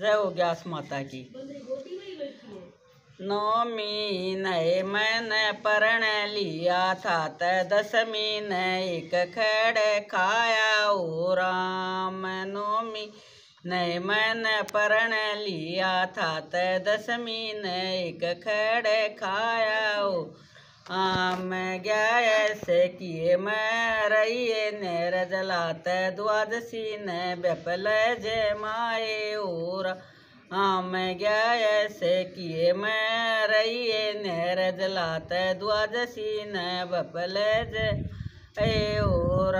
जय हो गया माता की नौमी नए मैंने परण लिया था त दसमी ने एक खड़े खाया ओ राम नौमी नए मैंने परण लिया था त दसमी ने एक खड़े खाया ओ आम गया गैस किए रही नर जलात द्वादशी ने बेपल माए और आम ऐसे किए रही नर जलात द्वादशी बेपल बपल जय और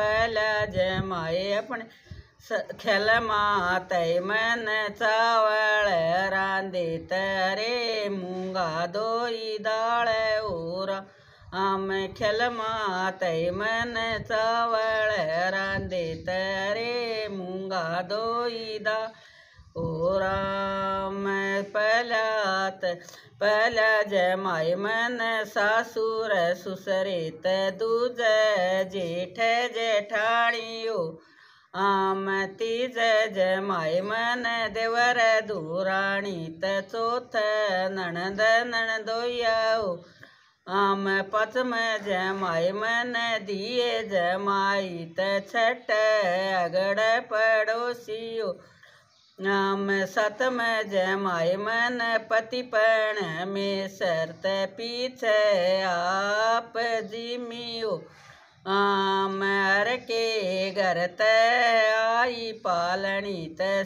पहले जे माए अपने हाँ, खेल मातय मन चावल रांदित तेरे मूंगा दोई और उरा खेल मातय मन चावल रांदित तेरे मूंगा दोई दा ओरा मैं पलात पला जमाय मन सासुर ते दूज जेठ जेठाणियो आमती जय जय माय मन देवर दूराणी तोथ नणंद नणंदोयाओ आम पथम जय माय मन दिए जय माई तट अगड़ पड़ोसियो आम सतम जय माय मन पतिपण में सर त पीछ आप जिमियो आमर के घर तय आई पालनी तय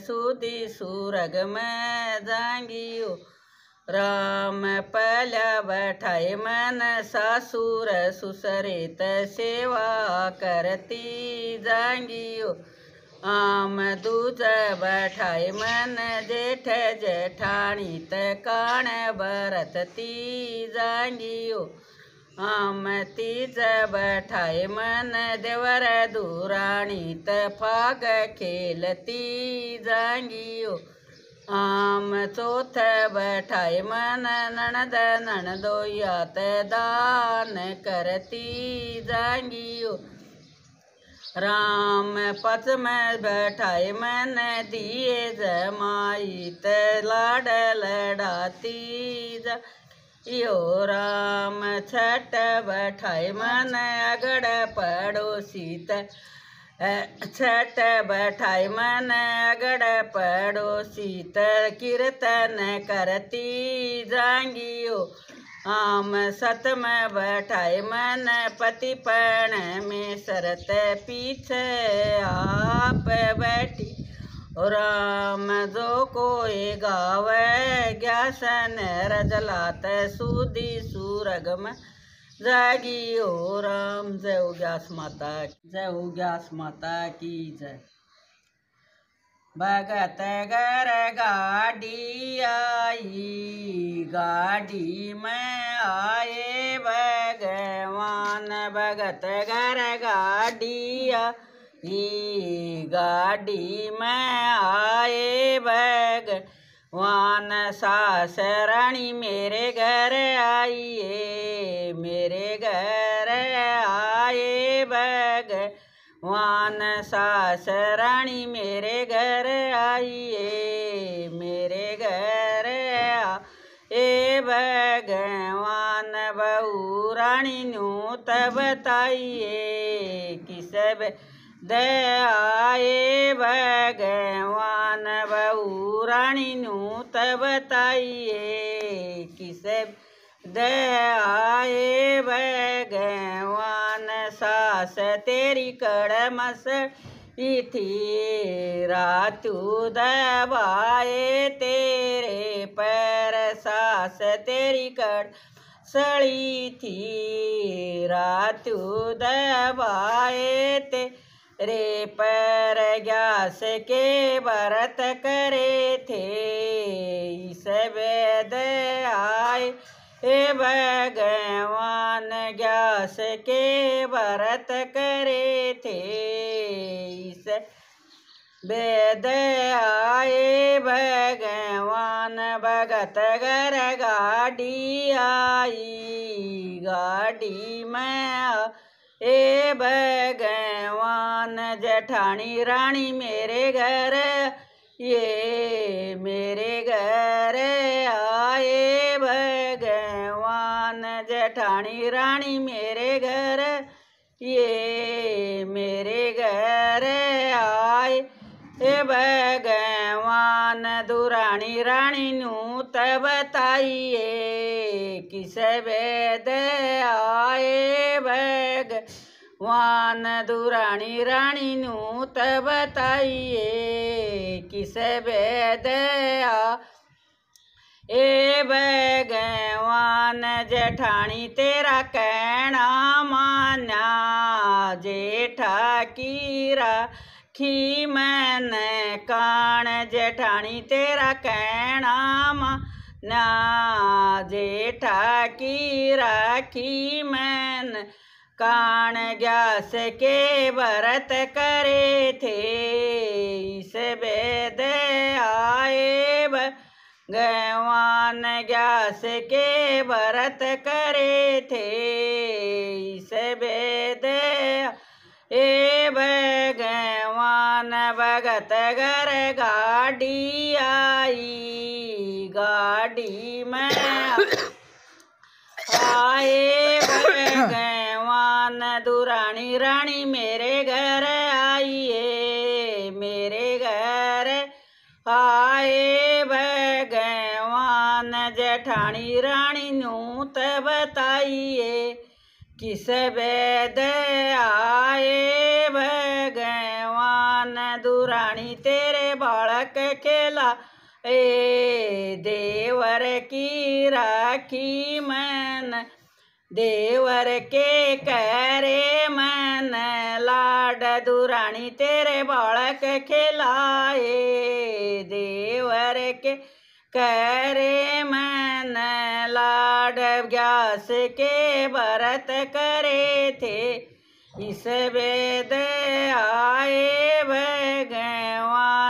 सूरग में जांगी राम पहला बैठाए मन सासुर सुसरे तय सेवा करती जांगी आम दूज बैठाए मन जेठ जेठानी तय कान बरतती जांगी आमतीच बठाय मन देवर दुराणीत फाग खेलती जांगियो आम चौथ बठाय मन नणद नणदोयात दान करती जांगियो राम पच में बैठाए मन दिए जमाई लाड लड़ाती जा यो राम छठ बैठाई मन अगड़ पड़ोसीत छठ बैठाई मन अगड़ पड़ोसीत कीर्तन करती जांगियो आम सतम बैठाई मन पति पण में सरत पीछे आप बैठी राम जो कोई गावे ज्ञासन रजलाते सुधी में जागी ओ राम जय उग्यास माता जय उग्यास माता की जय भगत घर गाड़ी आई गाड़ी में आए भगवान भगत घर गाड़ी आ, ई गाड़ी में आए बैग सास सासरणी मेरे घर आइए मेरे घर आए बैग सास सासरणी मेरे घर आइए मेरे घर ए भगवान रानी नू तब ताइए किस दयाए भगवान बहुराणी नू त बताइए किस दयाए भगवान सास तेरी कड़मस इथी रातू दबाए तेरे पर सास तेरी कड़ सड़ी थी रातू दबाए ते रे पर ग्यास के व्रत करे थे वेद आए हे भगवान ग्यास के व्रत करे थे वेद आए भगवान भगत घर गाड़ी आई गाड़ी में ए भगवान जठानी रानी मेरे घर ये मेरे घर आए भगवान जठानी रानी मेरे घर ये मेरे घर आए हे भगवान मन दुराणी राणी तब ताइए किस वेद आए बैग वन दुराणी राणी तब ताइए किस वेद ए बैगवान जेठाणी तेरा कहना मान्या जेठा कीरा ਰੱਖੀ मैं ਕਾਣ जेठानी तेरा कहना ਮਾ ना जेठा की राखी मैन कान ग्यास के व्रत करे थे इस वेद आए गवान ग्यास के व्रत करे थे इस वेद ए भगत घर गाड़ी आई गाड़ी में आए भगवान दुरानी रानी मेरे घर आइए मेरे घर आए भगवान जेठानी रानी नूत बताइए किस वेद आए भगवान मन दुराणी तेरे बालक खेला ए देवर की राखी मन देवर के करे मन लाड दुराणी तेरे बालक खेला ए देवर के करे मन लाड व्यास के व्रत करे थे इस वेद आए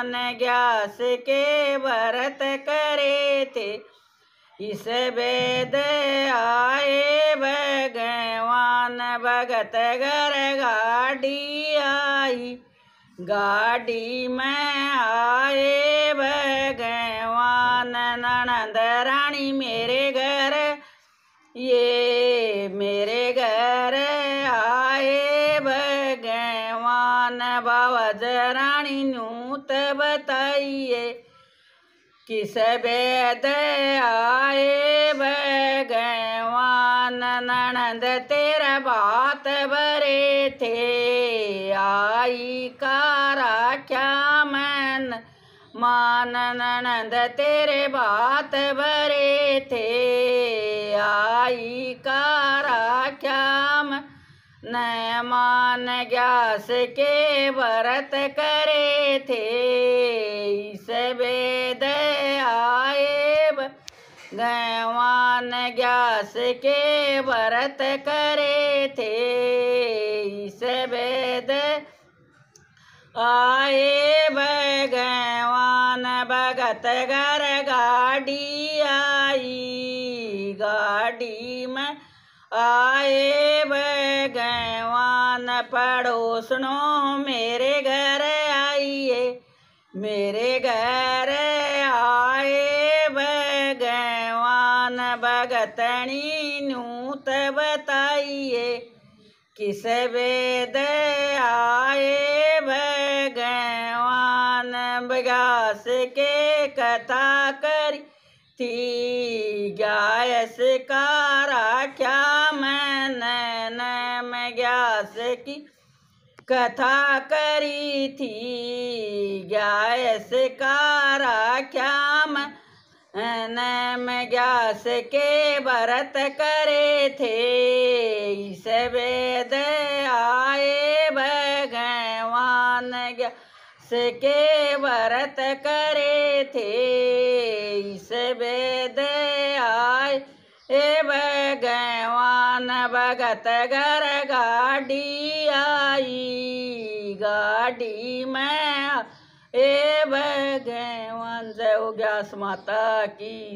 ज्ञान ज्ञास के व्रत करे थे इस वेद आए भगवान भगत घर गाड़ी आई गाड़ी में आए भगवान ननंद रानी मेरे घर ये मेरे घर મન ભાવ જરાણીનું તે बताइए किस बेद आए भगवान ननद तेरा बात बरे थे आई कारा क्या मन मान ननद तेरे बात बरे थे आई कारा क्या मन नयमान ग्यास के व्रत करे थे इस वेद आए नयमान ग्यास के व्रत करे थे इस वेद आए भगवान भगत घर गाड़ी आई गाड़ी में आए भगवान पड़ोसनो मेरे घर आइए मेरे घर आए भगवान नू नूत बताइए किस वेद आए भगवान बगास के कथा करी थी गैस कारा क्या मैंने नैम गैस की कथा करी थी गैस कारा क्या नैम गैस के व्रत करे थे इस वेद आए भगवान गया के व्रत करे थे इस वेद आय ए भगवान भगत घर गाड़ी आई गाड़ी में ए भगवान जय हो गया माता की